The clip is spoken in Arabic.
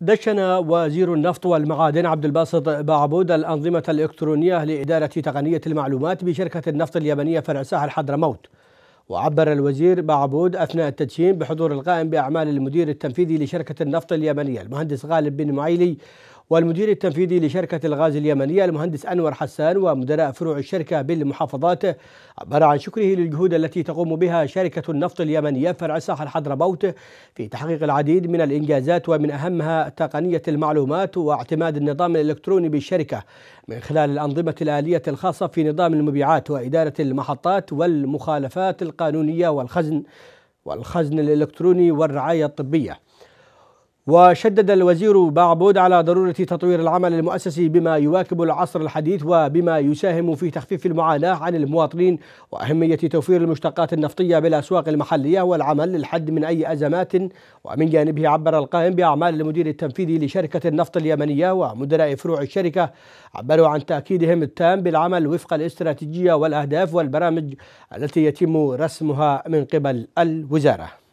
دشن وزير النفط والمعادن عبد الباسط بعبود الأنظمة الإلكترونية لإدارة تقنية المعلومات بشركة النفط اليابانية فرع ساحل حضرموت وعبر الوزير بعبود أثناء التدشين بحضور القائم بأعمال المدير التنفيذي لشركة النفط اليابانية المهندس غالب بن معيلي والمدير التنفيذي لشركة الغاز اليمنية المهندس أنور حسان ومدراء فروع الشركة بالمحافظات عبر عن شكره للجهود التي تقوم بها شركة النفط اليمنية فرع ساحل حضرموت في تحقيق العديد من الإنجازات ومن أهمها تقنية المعلومات واعتماد النظام الإلكتروني بالشركة من خلال الأنظمة الآلية الخاصة في نظام المبيعات وإدارة المحطات والمخالفات القانونية والخزن والخزن الإلكتروني والرعاية الطبية وشدد الوزير بعبود على ضرورة تطوير العمل المؤسسي بما يواكب العصر الحديث وبما يساهم في تخفيف المعاناة عن المواطنين وأهمية توفير المشتقات النفطية بالأسواق المحلية والعمل للحد من أي أزمات ومن جانبه عبر القائم بأعمال المدير التنفيذي لشركة النفط اليمنية ومدراء فروع الشركة عبروا عن تأكيدهم التام بالعمل وفق الاستراتيجية والأهداف والبرامج التي يتم رسمها من قبل الوزارة